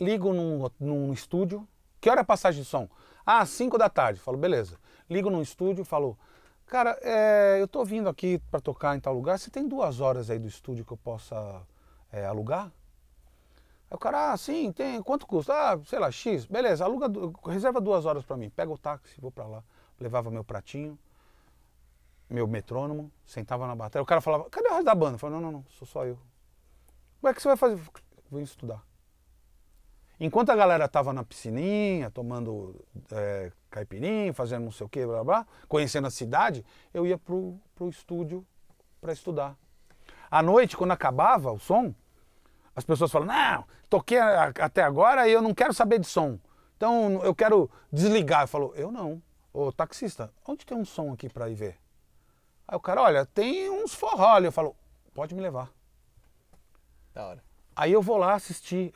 ligo num, num estúdio. Que hora é a passagem de som? Ah, 5 da tarde. Falo, beleza. Ligo no estúdio, falo, cara, é, eu tô vindo aqui para tocar em tal lugar. Você tem duas horas aí do estúdio que eu possa é, alugar? Aí o cara, ah, sim, tem. Quanto custa? Ah, sei lá, X. Beleza, aluga, reserva duas horas para mim. Pega o táxi, vou para lá. Levava meu pratinho, meu metrônomo, sentava na bateria. O cara falava, cadê o resto da banda? Eu falava, não, não, não, sou só eu. Como é que você vai fazer? Vou estudar. Enquanto a galera estava na piscininha, tomando é, caipirinha, fazendo não sei o que, blá, blá, conhecendo a cidade, eu ia pro, pro estúdio para estudar. À noite, quando acabava o som, as pessoas falam, não, toquei até agora e eu não quero saber de som. Então eu quero desligar. Eu falo, eu não. Ô taxista, onde tem um som aqui para ir ver? Aí o cara, olha, tem uns forró ali. Eu falo, pode me levar. Da hora. Aí eu vou lá assistir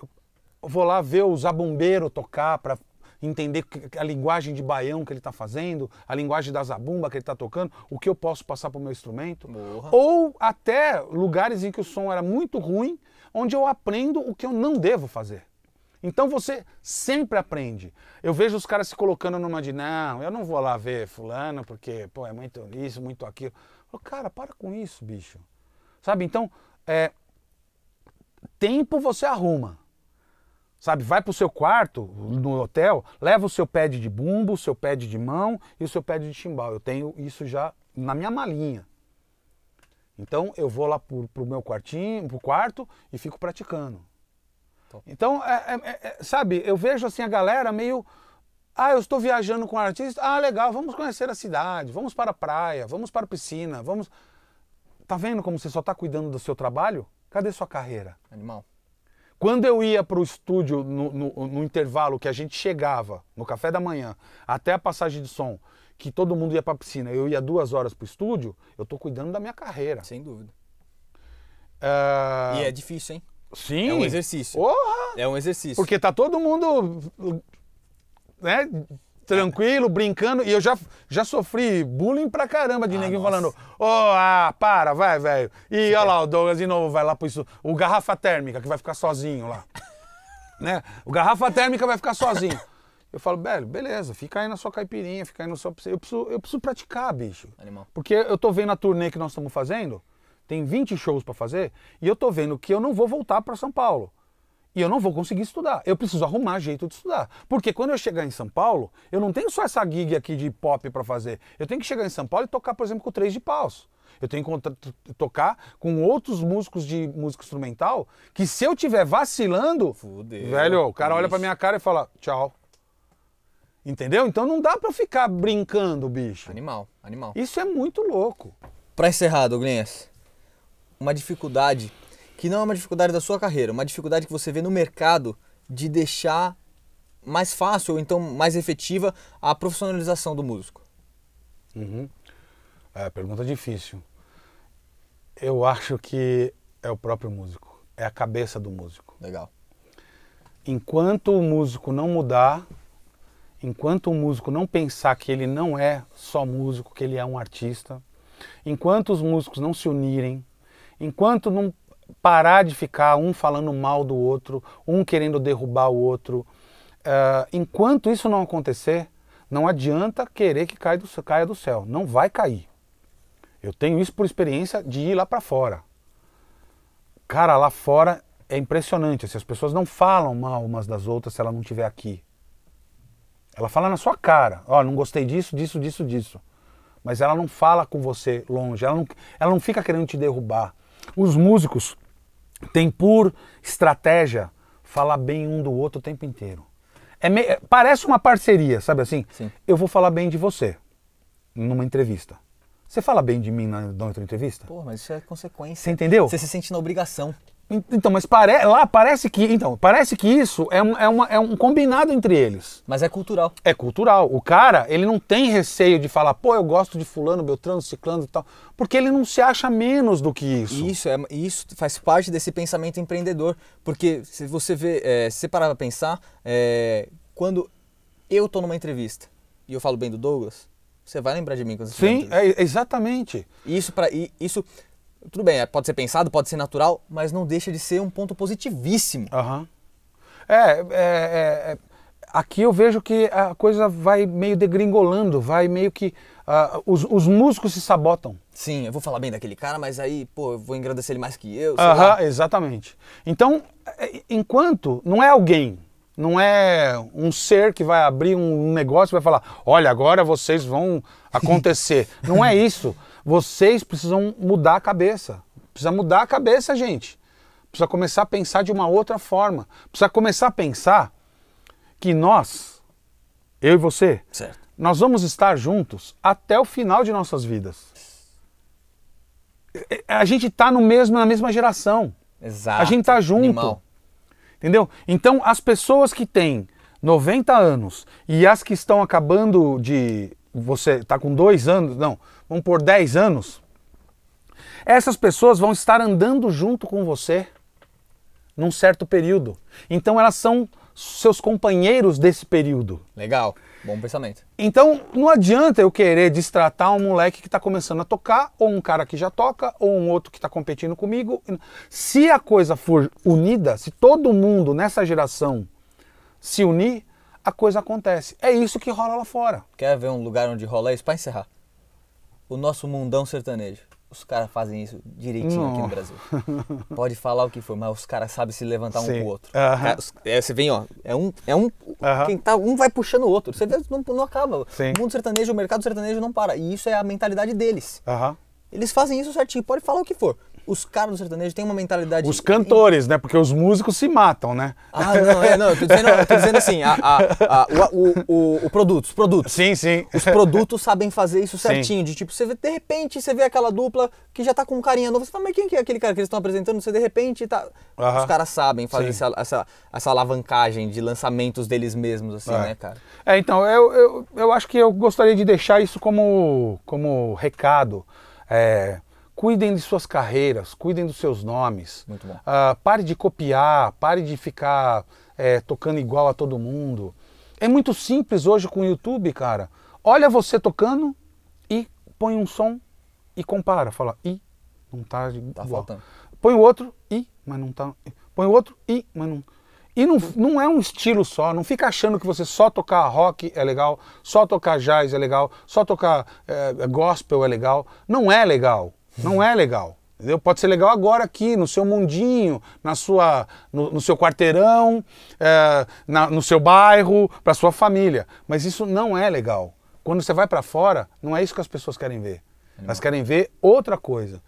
vou lá ver o zabumbeiro tocar para entender a linguagem de baião que ele está fazendo, a linguagem da zabumba que ele está tocando, o que eu posso passar para o meu instrumento. Morra. Ou até lugares em que o som era muito ruim, onde eu aprendo o que eu não devo fazer. Então você sempre aprende. Eu vejo os caras se colocando numa de, não, eu não vou lá ver fulano, porque, pô, é muito isso, muito aquilo. Eu, cara, para com isso, bicho. Sabe, então, é, tempo você arruma. Sabe, vai pro seu quarto, no hotel, leva o seu pad de bumbo, o seu pad de mão e o seu pad de chimbal. Eu tenho isso já na minha malinha. Então eu vou lá pro meu quartinho, pro quarto e fico praticando. Top. Então, é, é, é, é, sabe, eu vejo assim a galera meio. Ah, eu estou viajando com um artista. Ah, legal, vamos conhecer a cidade, vamos para a praia, vamos para a piscina, vamos. Tá vendo como você só está cuidando do seu trabalho? Cadê sua carreira? Animal. Quando eu ia para o estúdio no, no, no, intervalo que a gente chegava, no café da manhã, até a passagem de som, que todo mundo ia para a piscina, eu ia duas horas para o estúdio, eu estou cuidando da minha carreira. Sem dúvida. Uh... E é difícil, hein? Sim. É um exercício. É um exercício. Porque tá todo mundo né, tranquilo, brincando. E eu já, já sofri bullying pra caramba de ah, ninguém falando: ô, oh, ah, para, vai, velho. E olha lá, o Douglas de novo vai lá pro isso. O garrafa térmica que vai ficar sozinho lá. né? O garrafa térmica vai ficar sozinho. Eu falo, velho, beleza, fica aí na sua caipirinha, fica aí no seu. Eu preciso, eu preciso praticar, bicho. Animal. Porque eu tô vendo a turnê que nós estamos fazendo, tem 20 shows para fazer, e eu tô vendo que eu não vou voltar para São Paulo e eu não vou conseguir estudar. Eu preciso arrumar jeito de estudar. Porque quando eu chegar em São Paulo, eu não tenho só essa gig aqui de pop para fazer. Eu tenho que chegar em São Paulo e tocar, por exemplo, com três de paus. Eu tenho que tocar com outros músicos de música instrumental que se eu tiver vacilando, Fudeu, velho, o cara olha pra minha cara e fala, tchau. Entendeu? Então não dá para ficar brincando, bicho. Animal, animal. Isso é muito louco. Para encerrar, Douglas, uma dificuldade que não é uma dificuldade da sua carreira, é uma dificuldade que você vê no mercado de deixar mais fácil ou então mais efetiva a profissionalização do músico? Uhum. É, pergunta difícil. Eu acho que é o próprio músico, é a cabeça do músico. Legal. Enquanto o músico não mudar, enquanto o músico não pensar que ele não é só músico, que ele é um artista, enquanto os músicos não se unirem, enquanto não parar de ficar um falando mal do outro, um querendo derrubar o outro. Uh, enquanto isso não acontecer, não adianta querer que caia do, caia do céu. Não vai cair. Eu tenho isso por experiência de ir lá para fora. Cara, lá fora é impressionante. Assim, as pessoas não falam mal umas das outras se ela não estiver aqui. Ela fala na sua cara: Ó, oh, não gostei disso, disso, disso, disso. Mas ela não fala com você longe, ela não, ela não fica querendo te derrubar. Os músicos tem por estratégia falar bem um do outro o tempo inteiro. É me... É, parece uma parceria, sabe assim? Sim. Eu vou falar bem de você numa entrevista. Você fala bem de mim na, na outra entrevista? Pô, mas isso é consequência. Você entendeu? Você se sente na obrigação. Então, mas pare... lá parece que. Então, parece que isso é um, é, uma, é um combinado entre eles. Mas é cultural. É cultural. O cara, ele não tem receio de falar, pô, eu gosto de fulano, Beltrano, Ciclano e tal. Porque ele não se acha menos do que isso. Isso, é, isso faz parte desse pensamento empreendedor. Porque se você vê, é, se parar pra pensar, é, quando eu tô numa entrevista e eu falo bem do Douglas, você vai lembrar de mim quando você Sim, é, exatamente. Isso para isso tudo bem, é, pode ser pensado, pode ser natural, mas não deixa de ser um ponto positivíssimo. Uhum. É, é, é, aqui eu vejo que a coisa vai meio degringolando, vai meio que. Uh, os, os músicos se sabotam. Sim, eu vou falar bem daquele cara, mas aí, pô, eu vou engrandecer ele mais que eu. Aham, uhum, exatamente. Então, é, enquanto não é alguém, não é um ser que vai abrir um negócio e vai falar: olha, agora vocês vão acontecer. não é isso. Vocês precisam mudar a cabeça. Precisa mudar a cabeça, gente. Precisa começar a pensar de uma outra forma. Precisa começar a pensar que nós, eu e você, certo. nós vamos estar juntos até o final de nossas vidas. É, é, a gente está no mesmo na mesma geração. Exato. A gente está junto. Animal. Entendeu? Então, as pessoas que têm 90 anos e as que estão acabando de você está com dois anos, não, vamos por 10 anos, essas pessoas vão estar andando junto com você num certo período. Então elas são seus companheiros desse período. Legal, bom pensamento. Então não adianta eu querer destratar um moleque que está começando a tocar, ou um cara que já toca, ou um outro que está competindo comigo. Se a coisa for unida, se todo mundo nessa geração se unir, a coisa acontece. É isso que rola lá fora. Quer ver um lugar onde rola isso? Para encerrar o nosso mundão sertanejo. Os caras fazem isso direitinho Não. aqui no Brasil. Pode falar o que for, mas os caras sabem se levantar um Sim. pro outro. Uh -huh. é, você vem, ó, é um. É um uh -huh. quem tá, um vai puxando o outro. Você não, não acaba. Sim. O mundo sertanejo, o mercado sertanejo não para. E isso é a mentalidade deles. Uh -huh. Eles fazem isso certinho, pode falar o que for os caras do sertanejo têm uma mentalidade. Os cantores, né? Porque os músicos se matam, né? Ah, não, é, não, eu tô dizendo, eu tô dizendo assim, a, a, a, o, o, o, produto, os produtos. Sim, sim. Os produtos sabem fazer isso certinho. Sim. De tipo, você vê, de repente, você vê aquela dupla que já tá com um carinha novo, você fala, mas quem que é aquele cara que eles estão apresentando? Você de repente tá. Uh -huh. Os caras sabem fazer essa, essa, essa, alavancagem de lançamentos deles mesmos, assim, é. né, cara? É, então, eu, eu, eu acho que eu gostaria de deixar isso como, como recado. É, cuidem de suas carreiras, cuidem dos seus nomes. Muito bom. Uh, pare de copiar, pare de ficar é, tocando igual a todo mundo. É muito simples hoje com o YouTube, cara. Olha você tocando e põe um som e compara. Fala, e não tá, tá Faltando. Põe o outro e, mas não tá. Põe o outro e, mas não. E não, não é um estilo só, não fica achando que você só tocar rock é legal, só tocar jazz é legal, só tocar é, gospel é legal. Não é legal. Não é legal. Entendeu? Pode ser legal agora aqui, no seu mundinho, na sua, no, no seu quarteirão, é, na, no seu bairro, para sua família. Mas isso não é legal. Quando você vai para fora, não é isso que as pessoas querem ver. Elas querem ver outra coisa.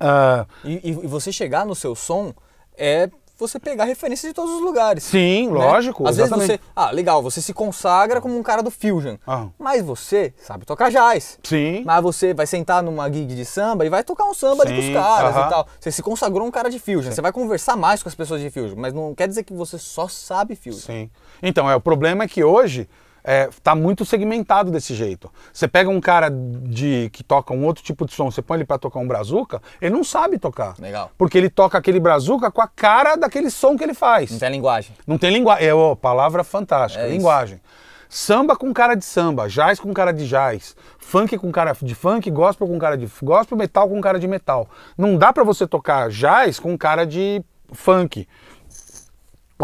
Uh... E, e, você chegar no seu som é você pegar referências de todos os lugares. Sim, né? lógico. Às exatamente. vezes você. Ah, legal, você se consagra como um cara do Fusion. Ah. Mas você sabe tocar jazz. Sim. Mas você vai sentar numa gig de samba e vai tocar um samba Sim. ali com os caras e tal. Você se consagrou um cara de Fusion. Sim. Você vai conversar mais com as pessoas de Fusion. Mas não quer dizer que você só sabe Fusion. Sim. Então, é, o problema é que hoje está é, tá muito segmentado desse jeito. Você pega um cara de que toca um outro tipo de som, você põe ele para tocar um brazuca, ele não sabe tocar. Legal. Porque ele toca aquele brazuca com a cara daquele som que ele faz. Não tem linguagem. Não tem linguagem. É, oh, palavra fantástica, é linguagem. Isso. Samba com cara de samba, jazz com cara de jazz, funk com cara de funk, gospel com cara de gospel, metal com cara de metal. Não dá para você tocar jazz com cara de funk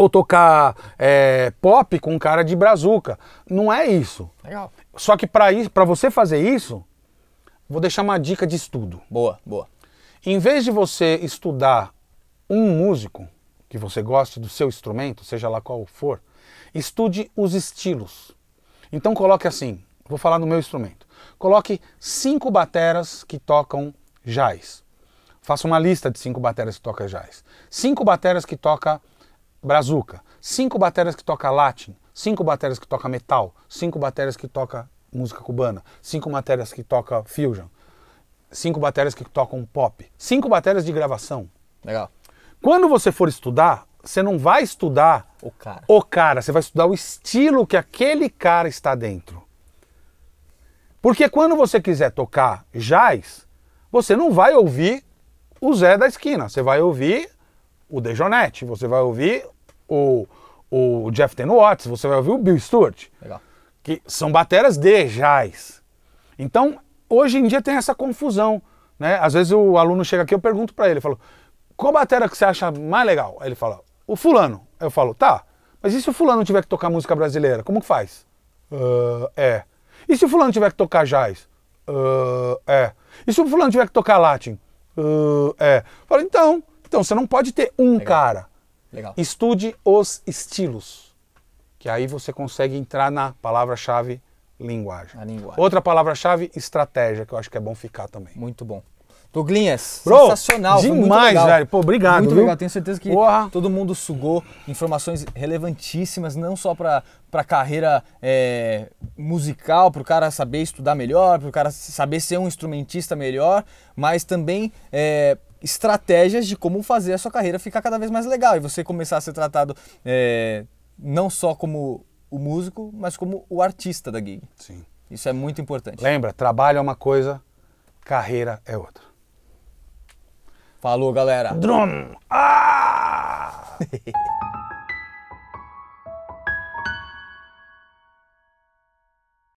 ou tocar é, pop com um cara de brazuca. Não é isso. Legal. Só que para você fazer isso, vou deixar uma dica de estudo. Boa, boa. Em vez de você estudar um músico que você goste do seu instrumento, seja lá qual for, estude os estilos. Então coloque assim, vou falar no meu instrumento. Coloque cinco bateras que tocam jazz. Faça uma lista de cinco bateras que tocam jazz. Cinco bateras que tocam brazuca, cinco baterias que toca latin, cinco baterias que toca metal, cinco baterias que toca música cubana, cinco baterias que toca fusion, cinco baterias que tocam pop, cinco baterias de gravação. Legal. Quando você for estudar, você não vai estudar o cara. O cara, você vai estudar o estilo que aquele cara está dentro. Porque quando você quiser tocar jazz, você não vai ouvir o Zé da esquina, você vai ouvir o dejonette você vai ouvir o, o Jeff Ten Watts, você vai ouvir o Bill Stewart. Legal. Que são bateras de jazz. Então, hoje em dia tem essa confusão. Né? Às vezes o aluno chega aqui, eu pergunto para ele, eu falo, qual batera que você acha mais legal? Aí ele fala, o fulano. Aí eu falo, tá, mas e se o fulano tiver que tocar música brasileira, como que faz? Uh, é. E se o fulano tiver que tocar jazz? Uh, é. E se o fulano tiver que tocar latim? Uh, é. falo, então, então, você não pode ter um Legal. cara. Legal. Estude os estilos, que aí você consegue entrar na palavra-chave linguagem. linguagem. Outra palavra-chave, estratégia, que eu acho que é bom ficar também. Muito bom. Tuglinhas, Bro, sensacional. Demais, velho. Pô, obrigado. Muito viu? Tenho certeza que Porra. todo mundo sugou informações relevantíssimas, não só para para carreira é, musical, para o cara saber estudar melhor, para o cara saber ser um instrumentista melhor, mas também é, estratégias de como fazer a sua carreira ficar cada vez mais legal e você começar a ser tratado é, não só como o músico, mas como o artista da gig. Sim. Isso é muito importante. Lembra, trabalho é uma coisa, carreira é outra. Falou, galera. Drum! Ah!